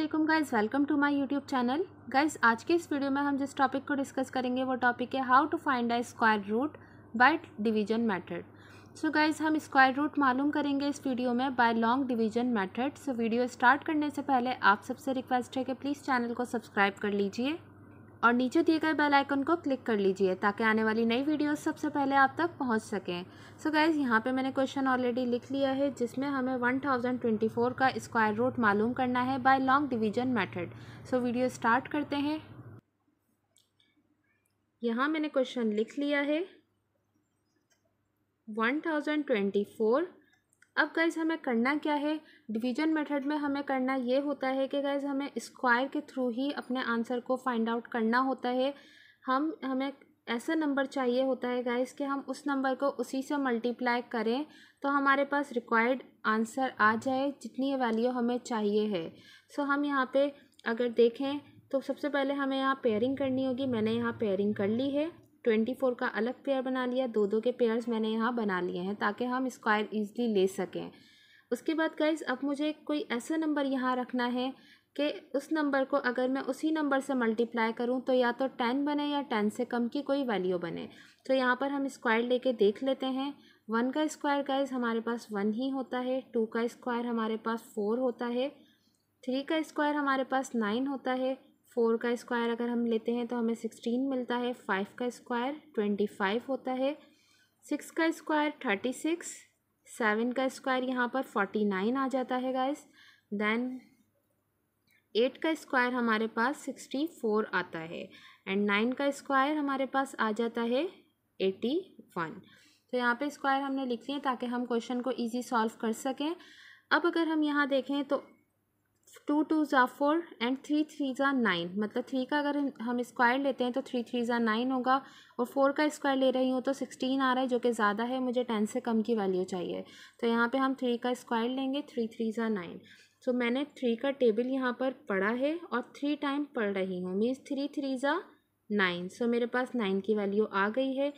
Aslam guys welcome to my YouTube channel guys आज के इस वीडियो में हम जिस टॉपिक को डिस्कस करेंगे वो टॉपिक है how to find a square root by division method so guys हम स्क्वायर रूट मालूम करेंगे इस वीडियो में by long division method so video start करने से पहले आप सबसे रिक्वेस्ट है कि प्लीज़ चैनल को सब्सक्राइब कर लीजिए और नीचे दिए गए बेल आइकन को क्लिक कर लीजिए ताकि आने वाली नई वीडियो सबसे पहले आप तक पहुंच सकें सो गाइज़ यहाँ पे मैंने क्वेश्चन ऑलरेडी लिख लिया है जिसमें हमें 1024 का स्क्वायर रूट मालूम करना है by long division method so video start करते हैं यहाँ मैंने क्वेश्चन लिख लिया है फोर अब गाइज हमें करना क्या है डिवीजन मेथड में हमें करना ये होता है कि गाइज हमें स्क्वायर के थ्रू ही अपने आंसर को फाइंड आउट करना होता है हम हमें ऐसा नंबर चाहिए होता है गाइज कि हम उस नंबर को उसी से मल्टीप्लाई करें तो हमारे पास रिक्वायर्ड आंसर आ जाए जितनी वैल्यू हमें चाहिए है सो हम यहाँ पर अगर देखें तो सबसे पहले हमें यहाँ पेयरिंग करनी होगी मैंने यहाँ पेयरिंग कर ली है ट्वेंटी फोर का अलग पेयर बना लिया दो दो के पेयर्स मैंने यहाँ बना लिए हैं ताकि हम स्क्वायर ईजली ले सकें उसके बाद गाइज अब मुझे कोई ऐसा नंबर यहाँ रखना है कि उस नंबर को अगर मैं उसी नंबर से मल्टीप्लाई करूँ तो या तो टेन बने या टेन से कम की कोई वैल्यू बने तो यहाँ पर हम स्क्वायर लेके देख लेते हैं वन का स्क्वायर गाइज हमारे पास वन ही होता है टू का स्क्वायर हमारे पास फोर होता है थ्री का स्क्वायर हमारे पास नाइन होता है फोर का स्क्वायर अगर हम लेते हैं तो हमें सिक्सटीन मिलता है फाइव का स्क्वायर ट्वेंटी फाइव होता है सिक्स का स्क्वायर थर्टी सिक्स सेवन का स्क्वायर यहाँ पर फोर्टी नाइन आ जाता है गाइस देन एट का स्क्वायर हमारे पास सिक्सटी फोर आता है एंड नाइन का स्क्वायर हमारे पास आ जाता है एटी वन तो यहाँ पे स्क्वायर हमने लिख लिए ताकि हम क्वेश्चन को इजी सॉल्व कर सकें अब अगर हम यहाँ देखें तो टू टू ज़ा फोर एंड थ्री थ्री ज़ा नाइन मतलब थ्री का अगर हम स्क्वायर लेते हैं तो थ्री थ्री ज़ा नाइन होगा और फोर का स्क्वायर ले रही हूँ तो सिक्सटीन आ रहा है जो कि ज़्यादा है मुझे टेन से कम की वैल्यू चाहिए तो यहाँ पे हम थ्री का स्क्वायर लेंगे थ्री थ्री ज़ा नाइन सो मैंने थ्री का टेबल यहाँ पर पढ़ा है और थ्री टाइम पढ़ रही हूँ मीन्स थ्री थ्री ज़ा नाइन सो मेरे पास नाइन की वैल्यू आ गई है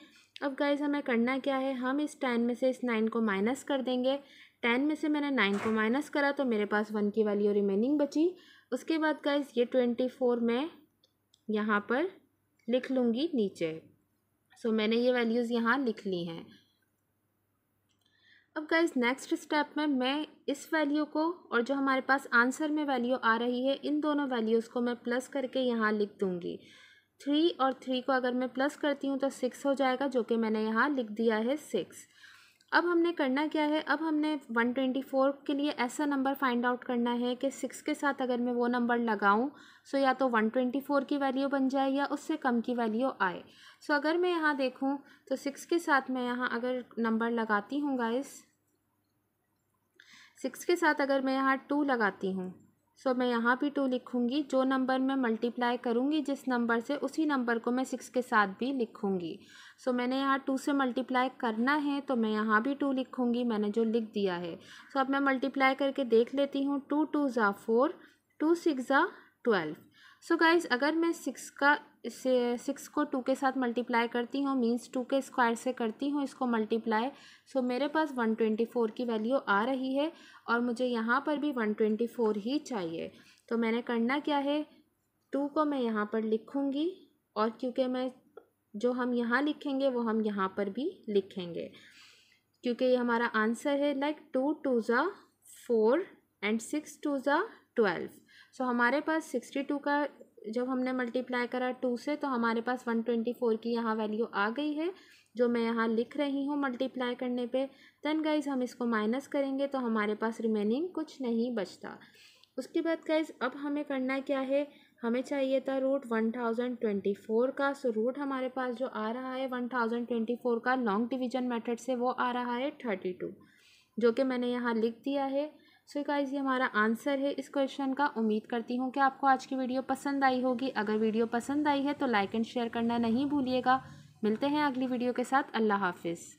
अब गाइज हमें करना क्या है हम इस टेन में से इस नाइन को माइनस कर देंगे टेन में से मैंने नाइन को माइनस करा तो मेरे पास वन की वैल्यू रिमेनिंग बची उसके बाद गाइज ये ट्वेंटी फोर मैं यहाँ पर लिख लूँगी नीचे सो so, मैंने ये वैल्यूज़ यहाँ लिख ली हैं अब गाइज नेक्स्ट स्टेप में मैं इस वैल्यू को और जो हमारे पास आंसर में वैल्यू आ रही है इन दोनों वैल्यूज़ को मैं प्लस करके यहाँ लिख दूँगी थ्री और थ्री को अगर मैं प्लस करती हूँ तो सिक्स हो जाएगा जो कि मैंने यहाँ लिख दिया है सिक्स अब हमने करना क्या है अब हमने वन ट्वेंटी फ़ोर के लिए ऐसा नंबर फाइंड आउट करना है कि सिक्स के साथ अगर मैं वो नंबर लगाऊं सो या तो वन ट्वेंटी फ़ोर की वैल्यू बन जाए या उससे कम की वैल्यू आए सो अगर मैं यहाँ देखूं तो सिक्स के साथ मैं यहाँ अगर नंबर लगाती हूँ गाइस सिक्स के साथ अगर मैं यहाँ टू लगाती हूँ सो so, मैं यहाँ भी टू लिखूँगी जो नंबर मैं मल्टीप्लाई करूँगी जिस नंबर से उसी नंबर को मैं सिक्स के साथ भी लिखूँगी सो so, मैंने यहाँ टू से मल्टीप्लाई करना है तो मैं यहाँ भी टू लिखूँगी मैंने जो लिख दिया है सो so, अब मैं मल्टीप्लाई करके देख लेती हूँ टू टू ज़ा फोर टू सिक्स ज़ा ट्वेल्व सो so गाइज अगर मैं सिक्स का सिक्स को टू के साथ मल्टीप्लाई करती हूँ मीन्स टू के स्क्वायर से करती हूँ इसको मल्टीप्लाई सो so मेरे पास वन ट्वेंटी फोर की वैल्यू आ रही है और मुझे यहाँ पर भी वन ट्वेंटी फोर ही चाहिए तो मैंने करना क्या है टू को मैं यहाँ पर लिखूँगी और क्योंकि मैं जो हम यहाँ लिखेंगे वो हम यहाँ पर भी लिखेंगे क्योंकि ये हमारा आंसर है लाइक टू टू ज़ा फोर एंड सिक्स टू ज़ा ट्वेल्व सो so, हमारे पास सिक्सटी टू का जब हमने मल्टीप्लाई करा टू से तो हमारे पास वन ट्वेंटी फोर की यहाँ वैल्यू आ गई है जो मैं यहाँ लिख रही हूँ मल्टीप्लाई करने पे देन गाइज हम इसको माइनस करेंगे तो हमारे पास रिमेनिंग कुछ नहीं बचता उसके बाद गाइज अब हमें करना क्या है हमें चाहिए था root one thousand twenty four का सो रूट हमारे पास जो आ रहा है वन थाउजेंड ट्वेंटी फोर का लॉन्ग डिवीजन मेथड से वो आ रहा है थर्टी टू जो कि मैंने यहाँ लिख दिया है सो so गाइज ये हमारा आंसर है इस क्वेश्चन का उम्मीद करती हूँ कि आपको आज की वीडियो पसंद आई होगी अगर वीडियो पसंद आई है तो लाइक एंड शेयर करना नहीं भूलिएगा मिलते हैं अगली वीडियो के साथ अल्लाह हाफिज़